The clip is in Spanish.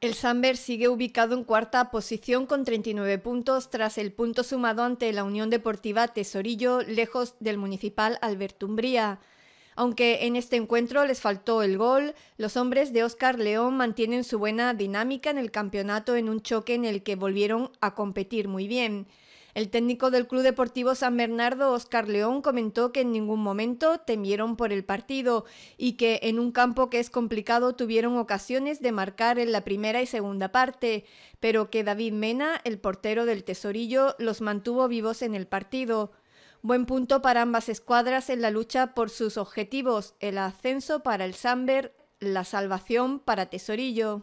El Samber sigue ubicado en cuarta posición con 39 puntos tras el punto sumado ante la Unión Deportiva Tesorillo, lejos del municipal Albertumbría. Aunque en este encuentro les faltó el gol, los hombres de Óscar León mantienen su buena dinámica en el campeonato en un choque en el que volvieron a competir muy bien. El técnico del Club Deportivo San Bernardo, Oscar León, comentó que en ningún momento temieron por el partido y que en un campo que es complicado tuvieron ocasiones de marcar en la primera y segunda parte, pero que David Mena, el portero del Tesorillo, los mantuvo vivos en el partido. Buen punto para ambas escuadras en la lucha por sus objetivos, el ascenso para el Samber, la salvación para Tesorillo.